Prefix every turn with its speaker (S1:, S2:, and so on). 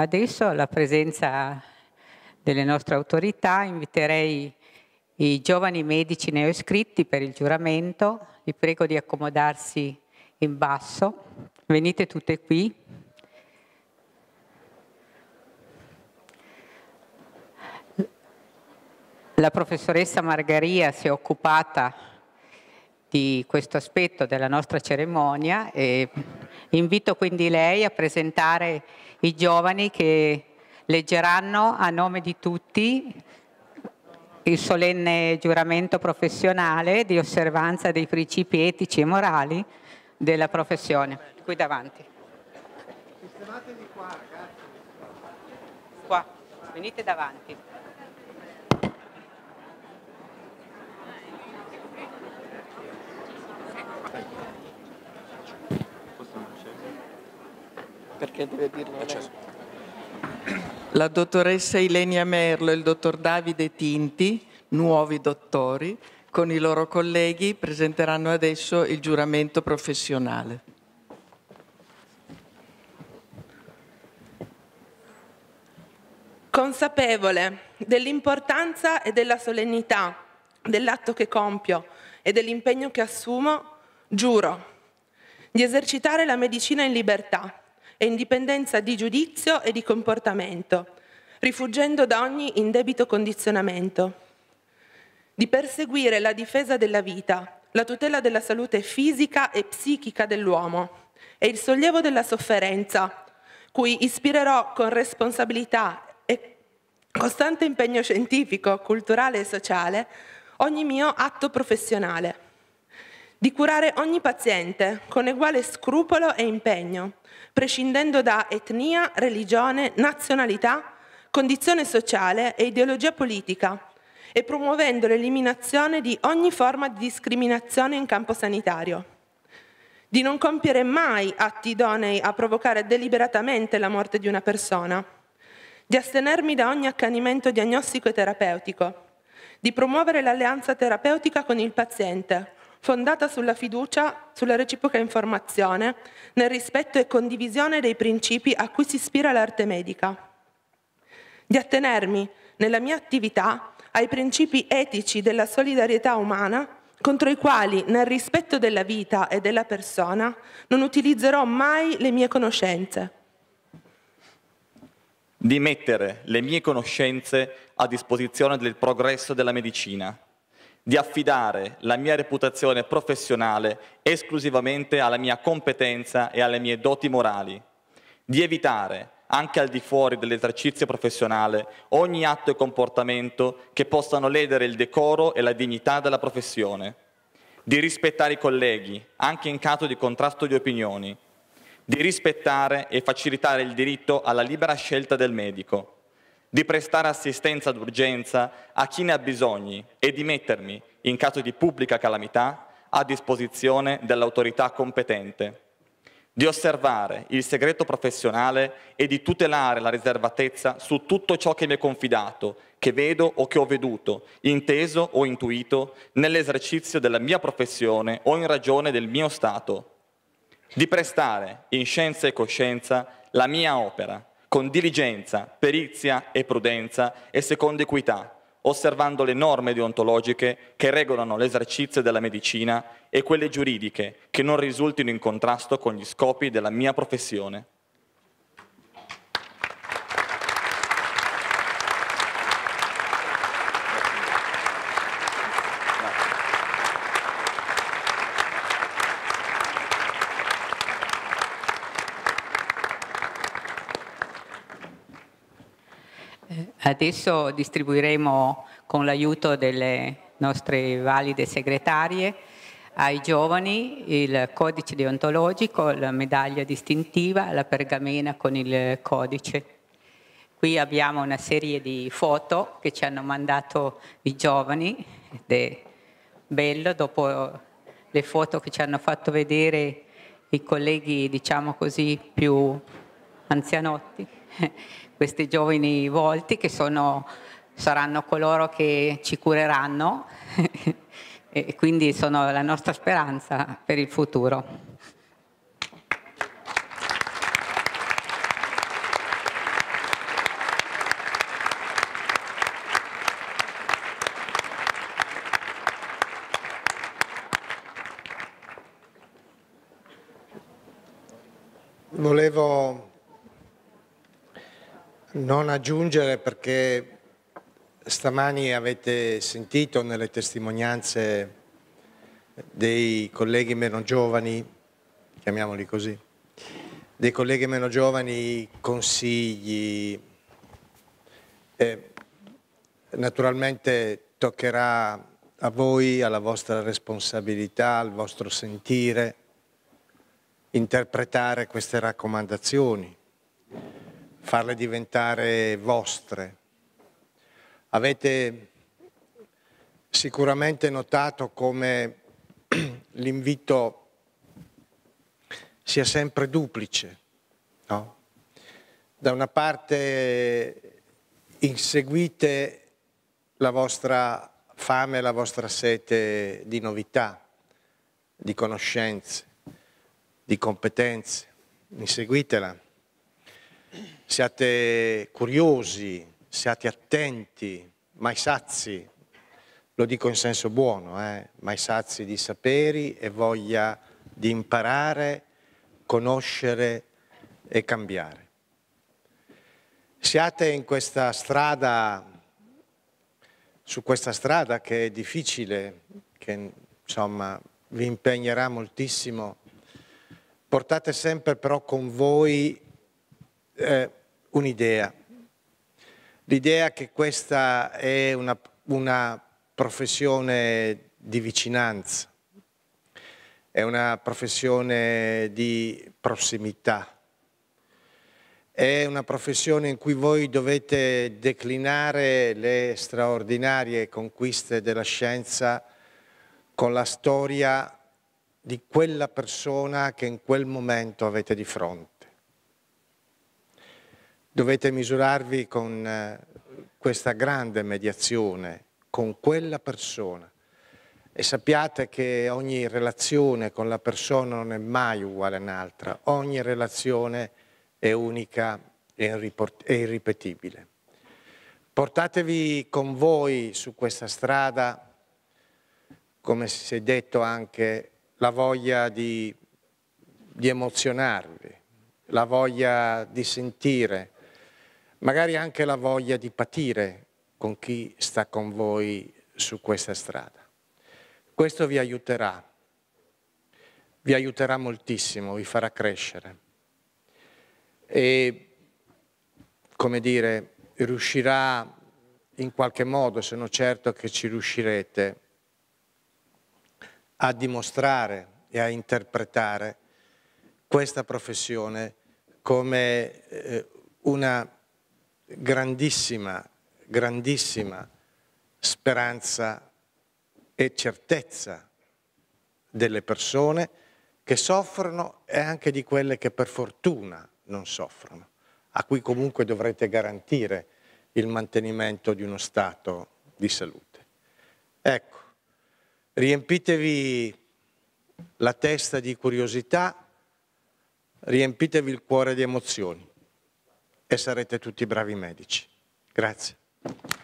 S1: Adesso alla presenza delle nostre autorità inviterei i giovani medici neoiscritti per il giuramento, vi prego di accomodarsi in basso, venite tutte qui. La professoressa Margaria si è occupata di questo aspetto della nostra cerimonia e invito quindi lei a presentare i giovani che leggeranno a nome di tutti il solenne giuramento professionale di osservanza dei principi etici e morali della professione. Qui davanti. Sistematevi qua, ragazzi. Qua, venite davanti.
S2: perché deve dirlo lei.
S3: La dottoressa Ilenia Merlo e il dottor Davide Tinti, nuovi dottori, con i loro colleghi presenteranno adesso il giuramento professionale. Consapevole dell'importanza e della solennità dell'atto che compio e dell'impegno che assumo, giuro di esercitare la medicina in libertà, e indipendenza di giudizio e di comportamento, rifuggendo da ogni indebito condizionamento. Di perseguire la difesa della vita, la tutela della salute fisica e psichica dell'uomo e il sollievo della sofferenza, cui ispirerò con responsabilità e costante impegno scientifico, culturale e sociale ogni mio atto professionale di curare ogni paziente con uguale scrupolo e impegno, prescindendo da etnia, religione, nazionalità, condizione sociale e ideologia politica e promuovendo l'eliminazione di ogni forma di discriminazione in campo sanitario. Di non compiere mai atti idonei a provocare deliberatamente la morte di una persona. Di astenermi da ogni accanimento diagnostico e terapeutico. Di promuovere l'alleanza terapeutica con il paziente, fondata sulla fiducia, sulla reciproca informazione, nel rispetto e condivisione dei principi a cui si ispira l'arte medica. Di attenermi nella mia attività ai principi etici della solidarietà umana contro i quali, nel rispetto della vita e della persona, non utilizzerò mai le mie conoscenze.
S2: Di mettere le mie conoscenze a disposizione del progresso della medicina di affidare la mia reputazione professionale esclusivamente alla mia competenza e alle mie doti morali, di evitare, anche al di fuori dell'esercizio professionale, ogni atto e comportamento che possano ledere il decoro e la dignità della professione, di rispettare i colleghi, anche in caso di contrasto di opinioni, di rispettare e facilitare il diritto alla libera scelta del medico di prestare assistenza d'urgenza a chi ne ha bisogni e di mettermi, in caso di pubblica calamità, a disposizione dell'autorità competente, di osservare il segreto professionale e di tutelare la riservatezza su tutto ciò che mi è confidato, che vedo o che ho veduto, inteso o intuito nell'esercizio della mia professione o in ragione del mio stato, di prestare in scienza e coscienza la mia opera con diligenza, perizia e prudenza e secondo equità, osservando le norme deontologiche che regolano l'esercizio della medicina e quelle giuridiche che non risultino in contrasto con gli scopi della mia professione.
S1: Adesso distribuiremo con l'aiuto delle nostre valide segretarie ai giovani il codice deontologico, la medaglia distintiva, la pergamena con il codice. Qui abbiamo una serie di foto che ci hanno mandato i giovani ed è bello, dopo le foto che ci hanno fatto vedere i colleghi, diciamo così, più anzianotti, questi giovani volti che sono, saranno coloro che ci cureranno e quindi sono la nostra speranza per il futuro.
S4: Volevo non aggiungere perché stamani avete sentito nelle testimonianze dei colleghi meno giovani, chiamiamoli così, dei colleghi meno giovani consigli. Eh, naturalmente toccherà a voi, alla vostra responsabilità, al vostro sentire, interpretare queste raccomandazioni farle diventare vostre. Avete sicuramente notato come l'invito sia sempre duplice. No? Da una parte inseguite la vostra fame, la vostra sete di novità, di conoscenze, di competenze, inseguitela siate curiosi, siate attenti, mai sazi, lo dico in senso buono, eh? mai sazi di saperi e voglia di imparare, conoscere e cambiare. Siate in questa strada, su questa strada che è difficile, che insomma vi impegnerà moltissimo, portate sempre però con voi eh, un'idea. L'idea che questa è una, una professione di vicinanza, è una professione di prossimità, è una professione in cui voi dovete declinare le straordinarie conquiste della scienza con la storia di quella persona che in quel momento avete di fronte dovete misurarvi con eh, questa grande mediazione, con quella persona. E sappiate che ogni relazione con la persona non è mai uguale a un'altra, ogni relazione è unica e irripetibile. Portatevi con voi su questa strada, come si è detto anche, la voglia di, di emozionarvi, la voglia di sentire, magari anche la voglia di patire con chi sta con voi su questa strada. Questo vi aiuterà, vi aiuterà moltissimo, vi farà crescere e, come dire, riuscirà in qualche modo, sono certo che ci riuscirete, a dimostrare e a interpretare questa professione come eh, una grandissima, grandissima speranza e certezza delle persone che soffrono e anche di quelle che per fortuna non soffrono, a cui comunque dovrete garantire il mantenimento di uno stato di salute. Ecco, riempitevi la testa di curiosità, riempitevi il cuore di emozioni e sarete tutti bravi medici. Grazie.